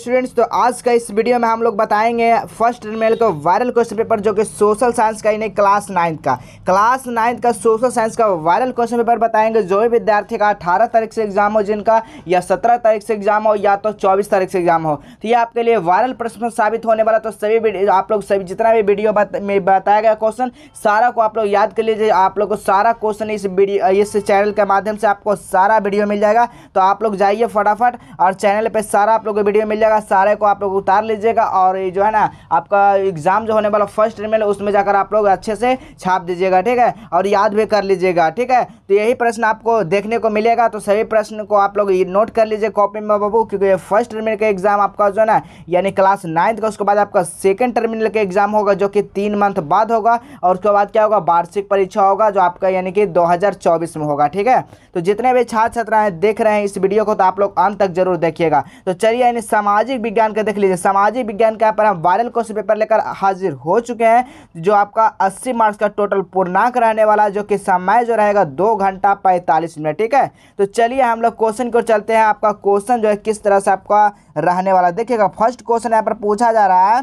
students तो आज का इस वीडियो में हम लोग बताएंगे फर्स्ट मेल तो वायरल क्वेश्चन पेपर जो कि सोशल साइंस का ही नहीं क्लास नाइन्थ का क्लास नाइन्थ का सोशल साइंस का वायरल क्वेश्चन पेपर बताएंगे जो भी विद्यार्थी का 18 तारीख से एग्जाम हो जिनका या 17 तारीख से एग्जाम हो या तो 24 तारीख से एग्जाम हो तो ये आपके लिए वायरल प्रश्न साबित होने वाला तो सभी आप लोग सभी जितना भी वीडियो में बताया गया क्वेश्चन सारा को आप लोग याद कर लीजिए आप लोग को सारा क्वेश्चन इस वीडियो इस चैनल के माध्यम से आपको सारा वीडियो मिल जाएगा तो आप लोग जाइए फटाफट और चैनल पर सारा आप लोग को वीडियो मिल जाएगा सारे को आप लोग उतार लीजिएगा और जो है ना आपका एग्ज़ाम जो होने वाला फर्स्ट ईयर में उसमें जाकर आप लोग अच्छे से छाप दीजिएगा ठीक है और याद भी कर लीजिएगा ठीक है तो यही प्रश्न आपको देखने को मिलेगा तो सभी प्रश्न को आप लोग नोट कर लीजिए कॉपी में बाबू क्योंकि फर्स्ट टर्मिनल का एग्ज़ाम आपका जो है ना यानी क्लास नाइन्थ का उसके बाद आपका सेकेंड टर्मिनल का एग्ज़ाम होगा जो कि तीन मंथ बाद होगा और उसके बाद क्या होगा वार्षिक परीक्षा होगा जो आपका यानी कि 2024 में होगा ठीक है तो जितने भी छात्र छात्राएं देख रहे हैं इस वीडियो को तो आप लोग अंत तक जरूर देखिएगा तो चलिए यानी सामाजिक विज्ञान का देख लीजिए सामाजिक विज्ञान का पर हम वायरल क्वेश्चन पेपर लेकर हाजिर हो चुके हैं जो आपका अस्सी मार्क्स का टोटल पूर्णांक रहने वाला जो कि समय जो रहेगा दो घंटा पैंतालीस मिनट ठीक है तो चलिए हम लोग क्वेश्चन को चलते हैं आपका क्वेश्चन जो है किस तरह से आपका रहने वाला देखिएगा फर्स्ट क्वेश्चन यहाँ पर पूछा जा रहा है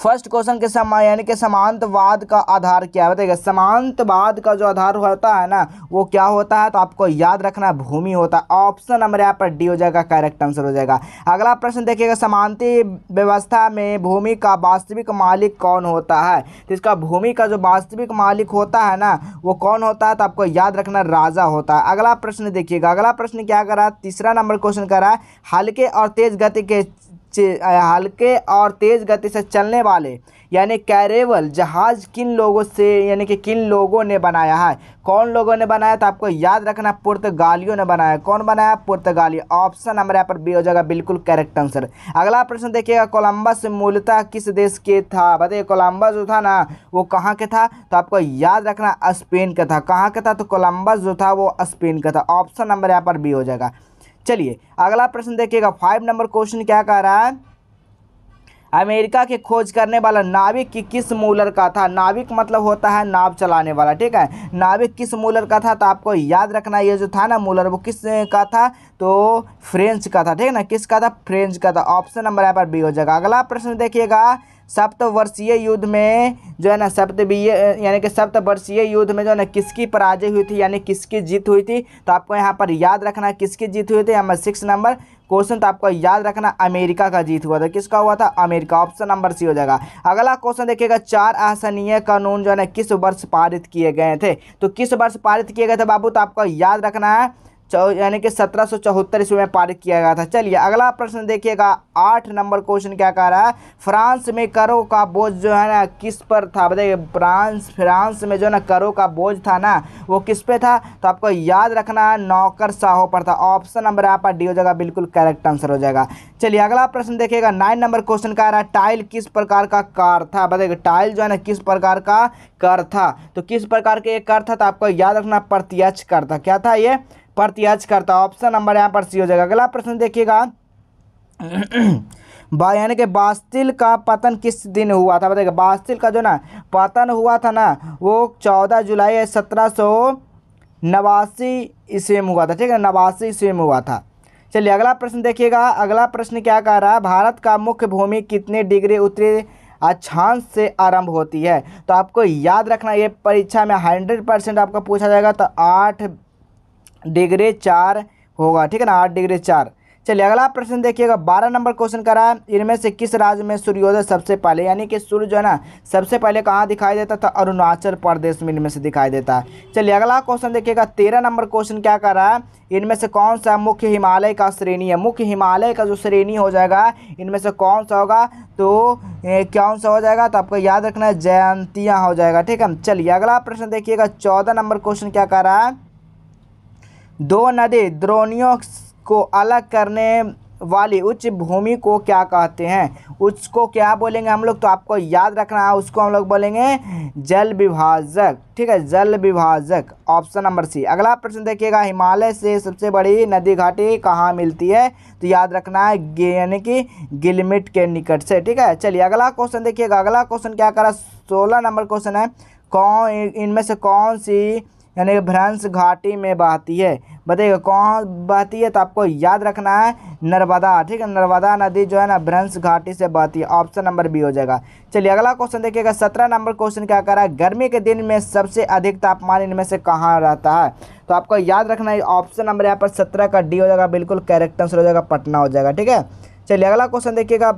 फर्स्ट क्वेश्चन के समान यानी कि समांतवाद का आधार क्या है बताइएगा समांतवाद का जो आधार होता है ना वो क्या होता है तो आपको याद रखना भूमि होता है ऑप्शन नंबर यहाँ पर डी हो जाएगा करेक्ट आंसर हो जाएगा अगला प्रश्न देखिएगा समानती व्यवस्था में भूमि का वास्तविक मालिक कौन होता है तो इसका भूमि का जो वास्तविक मालिक होता है ना वो कौन होता है तो आपको याद रखना राजा होता है अगला प्रश्न देखिएगा अगला प्रश्न क्या कर रहा है तीसरा नंबर क्वेश्चन कर रहा है हल्के और तेज गति के हल्के और तेज़ गति से चलने वाले यानी कैरेवल जहाज़ किन लोगों से यानी कि किन लोगों ने बनाया है कौन लोगों ने बनाया तो आपको याद रखना पुर्तगालियों ने बनाया कौन बनाया पुर्तगाली ऑप्शन हमारे यहाँ पर बी हो जाएगा बिल्कुल करेक्ट आंसर अगला प्रश्न देखिएगा कोलंबस मूलतः किस देश के था बताइए कोलंबस जो था ना वो कहाँ के था तो आपको याद रखना स्पेन का था कहाँ का था तो कोलम्बस जो था वो स्पेन का था ऑप्शन नंबर यहाँ पर बी हो जाएगा चलिए अगला प्रश्न देखिएगा फाइव नंबर क्वेश्चन क्या कह रहा है अमेरिका के खोज करने वाला नाविक की किस मूलर का था नाविक मतलब होता है नाव चलाने वाला ठीक है नाविक किस मूलर का था तो आपको याद रखना ये जो था ना मूलर वो किस का था तो फ्रेंच का था ठीक है ना किस का था फ्रेंच का था ऑप्शन नंबर यहाँ पर बी हो जाएगा अगला प्रश्न देखिएगा सप्तवर्षीय युद्ध में जो है ना सप्त यानी कि सप्तवर्षीय युद्ध में जो है ना किसकी पराजय हुई थी यानी किसकी जीत हुई थी तो आपको यहाँ पर याद रखना किसकी जीत हुई थी हमारे सिक्स नंबर क्वेश्चन तो आपको याद रखना अमेरिका का जीत हुआ था किसका हुआ था अमेरिका ऑप्शन नंबर सी हो जाएगा अगला क्वेश्चन देखिएगा चार आसनीय कानून जो है ना किस वर्ष पारित किए गए थे तो किस वर्ष पारित किए गए थे बाबू तो आपको याद रखना है यानी कि सत्रह सौ चौहत्तर ईस्वी में पारित किया गया था चलिए अगला प्रश्न देखिएगा आठ नंबर क्वेश्चन क्या कह रहा है फ्रांस में करों का बोझ जो है ना किस पर था बताइए फ्रांस फ्रांस में जो ना करों का बोझ था ना वो किस पे था तो आपको याद रखना है नौकर साहो पर था ऑप्शन नंबर यहाँ पर डी हो जाएगा बिल्कुल करेक्ट आंसर हो जाएगा चलिए अगला प्रश्न देखिएगा नाइन नंबर क्वेश्चन कह रहा है टाइल किस प्रकार का कार था बताइए टाइल जो है ना किस प्रकार का कर था तो किस प्रकार के ये कर था तो आपको याद रखना प्रत्यक्ष कर था क्या था ये प्रत्यक्ष करता है ऑप्शन नंबर यहाँ पर सी हो जाएगा अगला प्रश्न देखिएगा बा यानी कि बास्तिल का पतन किस दिन हुआ था बताइए बास्तिल का जो ना पतन हुआ था ना वो चौदह जुलाई सत्रह सौ नवासी ईस्वी में हुआ था ठीक है नवासी ईस्वी में हुआ था चलिए अगला प्रश्न देखिएगा अगला प्रश्न क्या कह रहा है भारत का मुख्य भूमि कितने डिग्री उत्तरी अक्षांश से आरंभ होती है तो आपको याद रखना ये परीक्षा में हंड्रेड परसेंट आपका पूछा जाएगा तो आठ डिग्री चार होगा ठीक है ना आठ डिग्री चार चलिए अगला प्रश्न देखिएगा बारह नंबर क्वेश्चन करा है इनमें से किस राज्य में सूर्योदय सबसे पहले यानी कि सूर्य जो है ना सबसे पहले कहाँ दिखाई देता था अरुणाचल प्रदेश में इनमें से दिखाई देता है चलिए अगला क्वेश्चन देखिएगा तेरह नंबर क्वेश्चन क्या कर रहा है इनमें से कौन सा मुख्य हिमालय का श्रेणी है मुख्य हिमालय का जो श्रेणी हो जाएगा इनमें से कौन सा होगा तो कौन सा हो जाएगा तो आपको याद रखना है जयंतियाँ हो जाएगा ठीक है चलिए अगला प्रश्न देखिएगा चौदह नंबर क्वेश्चन क्या कर रहा है दो नदी द्रोणियों को अलग करने वाली उच्च भूमि को क्या कहते हैं उसको क्या बोलेंगे हम लोग तो आपको याद रखना है उसको हम लोग बोलेंगे जल विभाजक ठीक है जल विभाजक ऑप्शन नंबर सी अगला प्रश्न देखिएगा हिमालय से सबसे बड़ी नदी घाटी कहाँ मिलती है तो याद रखना है यानी कि गिलमिट के निकट से ठीक है चलिए अगला क्वेश्चन देखिएगा अगला क्वेश्चन क्या करा सोलह नंबर क्वेश्चन है कौन इनमें से कौन सी यानी कि भ्रंश घाटी में बहती है बताइए कौन बहती है तो आपको याद रखना है नर्मदा ठीक है नर्मदा नदी जो है ना भ्रंश घाटी से बहती है ऑप्शन नंबर बी हो जाएगा चलिए अगला क्वेश्चन देखिएगा सत्रह नंबर क्वेश्चन क्या कर रहा है गर्मी के दिन में सबसे अधिक तापमान इनमें से कहाँ रहता है तो आपको याद रखना है ऑप्शन नंबर यहाँ पर सत्रह का डी हो जाएगा बिल्कुल कैरेक्ट आंसर हो जाएगा पटना हो जाएगा ठीक है चलिए अगला क्वेश्चन देखिएगा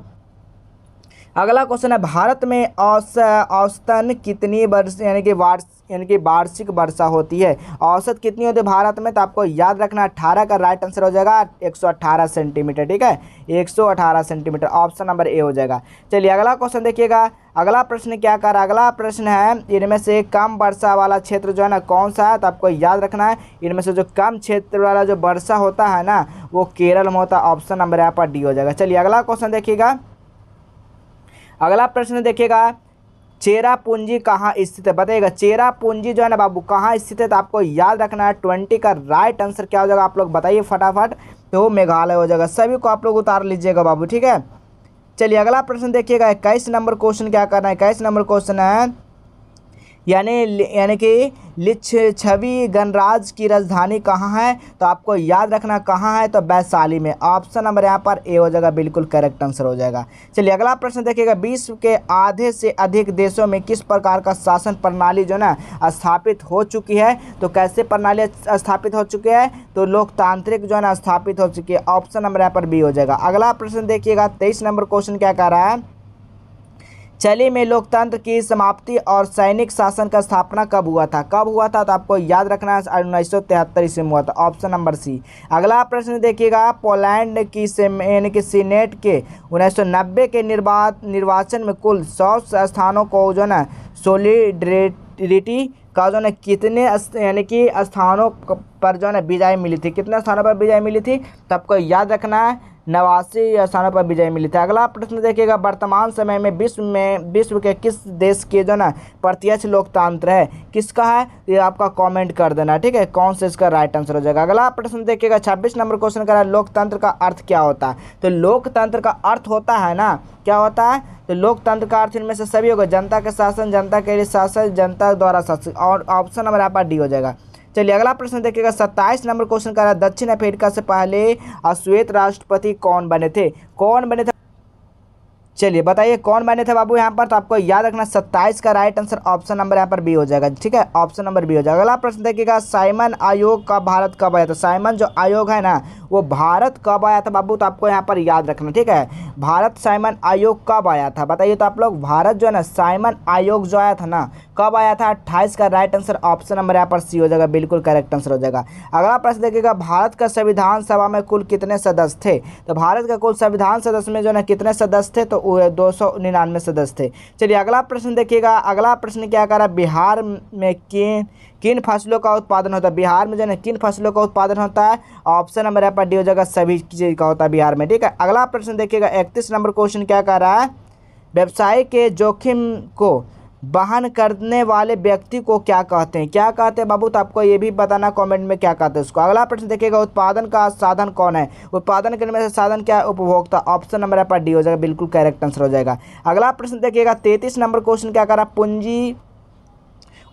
अगला क्वेश्चन है भारत में औस औसतन कितनी वर्ष यानी कि वार्ष यानी कि वार्षिक वर्षा होती है औसत कितनी होती है भारत में तो आपको याद रखना अट्ठारह का राइट आंसर हो जाएगा एक सौ अट्ठारह सेंटीमीटर ठीक है एक सौ अठारह सेंटीमीटर ऑप्शन नंबर ए हो जाएगा चलिए अगला क्वेश्चन देखिएगा अगला प्रश्न क्या कर अगला प्रश्न है इनमें से कम वर्षा वाला क्षेत्र जो है ना कौन सा है तो आपको याद रखना है इनमें से जो कम क्षेत्र वाला जो वर्षा होता है ना वो केरल में होता है ऑप्शन नंबर यहाँ पर डी हो जाएगा चलिए अगला क्वेश्चन देखिएगा अगला प्रश्न देखिएगा चेरा पूंजी कहाँ स्थित है बताइएगा चेरा पूंजी जो है ना बाबू कहाँ स्थित है तो आपको याद रखना है ट्वेंटी का राइट आंसर क्या हो जाएगा आप लोग बताइए फटाफट तो मेघालय हो जाएगा सभी को आप लोग उतार लीजिएगा बाबू ठीक है चलिए अगला प्रश्न देखिएगा इक्कीस नंबर क्वेश्चन क्या करना है इक्कीस नंबर क्वेश्चन है यानी यानी कि छवि गणराज की राजधानी कहाँ है तो आपको याद रखना कहाँ है तो वैशाली में ऑप्शन नंबर यहाँ पर ए हो जाएगा बिल्कुल करेक्ट आंसर हो जाएगा चलिए अगला प्रश्न देखिएगा विश्व के आधे से अधिक देशों में किस प्रकार का शासन प्रणाली जो ना स्थापित हो चुकी है तो कैसे प्रणाली स्थापित हो चुकी है तो लोकतांत्रिक जो है ना स्थापित हो चुकी है ऑप्शन नंबर यहाँ पर बी हो जाएगा अगला प्रश्न देखिएगा तेईस नंबर क्वेश्चन क्या कह रहा है चली में लोकतंत्र की समाप्ति और सैनिक शासन का स्थापना कब हुआ था कब हुआ था तो आपको याद रखना है उन्नीस सौ तिहत्तर ईस्वी में हुआ था ऑप्शन नंबर सी अगला प्रश्न देखिएगा पोलैंड की यानी कि सीनेट के उन्नीस सौ नब्बे के निर्वाच निर्वाचन में कुल सौ स्थानों को जो है सोलिड्रेटिटी का जो है कितने यानी कि स्थानों पर जो है विजय मिली थी कितने स्थानों पर विजय मिली थी तो आपको याद रखना है नवासी स्थानों पर विजय मिली थी अगला प्रश्न देखिएगा वर्तमान समय में विश्व में विश्व के किस देश के जो ना प्रत्यक्ष लोकतंत्र है किसका है ये आपका कमेंट कर देना ठीक है कौन सा इसका राइट आंसर हो जाएगा अगला प्रश्न देखिएगा छब्बीस नंबर क्वेश्चन करा लोकतंत्र का अर्थ क्या होता है तो लोकतंत्र का अर्थ होता है ना क्या होता है तो लोकतंत्र का अर्थ इनमें से सभी होगा जनता के शासन जनता के लिए शासन जनता द्वारा शासन और ऑप्शन नंबर आपका डी हो जाएगा चलिए अगला प्रश्न देखिएगा सत्ताईस नंबर क्वेश्चन कर रहा है दक्षिण अफ्रीका से पहले अश्वेत राष्ट्रपति कौन बने थे कौन बने थे चलिए बताइए कौन बने थे बाबू यहाँ पर तो आपको याद रखना सत्ताईस का राइट आंसर ऑप्शन नंबर यहाँ पर बी हो जाएगा ठीक है ऑप्शन नंबर बी हो जाएगा अगला प्रश्न देखिएगा साइमन आयोग का भारत कब आया था साइमन जो आयोग है ना वो भारत कब आया था बाबू तो आपको यहाँ पर याद रखना ठीक है भारत साइमन आयोग कब आया था बताइए तो आप लोग भारत जो है ना साइमन आयोग जो आया था ना कब आया था अट्ठाईस का राइट आंसर ऑप्शन नंबर यहाँ पर सी हो जाएगा बिल्कुल करेक्ट आंसर हो जाएगा अगला प्रश्न देखिएगा भारत का संविधान सभा में कुल कितने सदस्य थे तो भारत का कुल संविधान सदस्य में जो है ना कितने सदस्य थे तो दो सौ सदस्य थे चलिए अगला प्रश्न देखिएगा अगला प्रश्न क्या करा बिहार में किन किन फसलों का उत्पादन होता है बिहार में जो है किन फसलों का उत्पादन होता है ऑप्शन नंबर यहाँ पर डी हो जाएगा सभी चीज़ का होता है बिहार में ठीक है अगला प्रश्न देखिएगा इकतीस नंबर क्वेश्चन क्या कर रहा है व्यवसाय के जोखिम को बहन करने वाले व्यक्ति को क्या कहते हैं क्या कहते हैं बाबू तो आपको ये भी बताना कमेंट में क्या कहते हैं उसको अगला प्रश्न देखिएगा उत्पादन का साधन कौन है उत्पादन करने में साधन क्या है उपभोक्ता ऑप्शन नंबर यहाँ पर डी हो जाएगा बिल्कुल करेक्ट आंसर हो जाएगा अगला प्रश्न देखिएगा तैतीस नंबर क्वेश्चन क्या कर रहा है पूंजी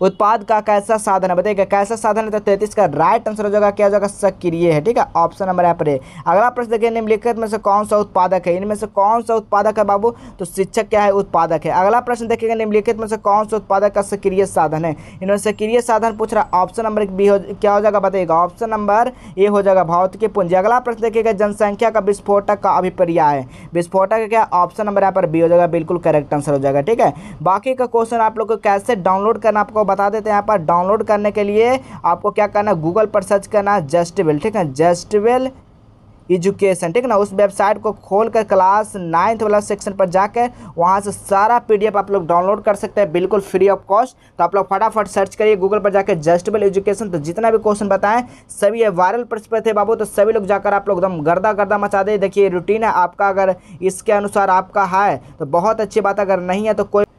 उत्पाद का कैसा साधन है बताइएगा कैसा साधन है तो तैतीस का राइट आंसर हो जाएगा क्या हो जाएगा सक्रिय है ठीक है ऑप्शन नंबर यहाँ पर अगला प्रश्न देखिए निम्नलिखित में से कौन सा उत्पादक है इनमें से कौन सा उत्पादक है बाबू तो शिक्षक क्या है उत्पादक है अगला प्रश्न देखिएगा निम्नलिखित में से कौन सा उत्पादक का सक्रिय साधन है इनमें सक्रिय साधन पूछ रहा ऑप्शन नंबर बी हो क्या हो जाएगा बताइएगा ऑप्शन नंबर ए हो जाएगा भौतिकी पूंजी अगला प्रश्न देखिएगा जनसंख्या का विस्फोटक का अभिप्रिया है विस्फोटक क्या ऑप्शन नंबर यहाँ पर बी हो जाएगा बिल्कुल करेक्ट आंसर हो जाएगा ठीक है बाकी का क्वेश्चन आप लोग को कैसे डाउनलोड करना आपको बता देते हैं यहाँ पर डाउनलोड करने के लिए आपको क्या करना है गूगल पर सर्च करना है जस्टवेल ठीक है जस्टवेल एजुकेशन ठीक ना उस वेबसाइट को खोल कर क्लास नाइन्थ वाला सेक्शन पर जाकर वहाँ से सारा पीडीएफ आप लोग डाउनलोड कर सकते हैं बिल्कुल फ्री ऑफ कॉस्ट तो आप लोग फटाफट सर्च करिए गूगल पर जाकर जस्टबल एजुकेशन तो जितना भी क्वेश्चन बताएं सभी ये वायरल प्रश्न पर थे बाबू तो सभी लोग जाकर आप लोग एकदम गर्दा गर्दा मचा दे देखिए रूटीन है आपका अगर इसके अनुसार आपका है तो बहुत अच्छी बात अगर नहीं है तो कोई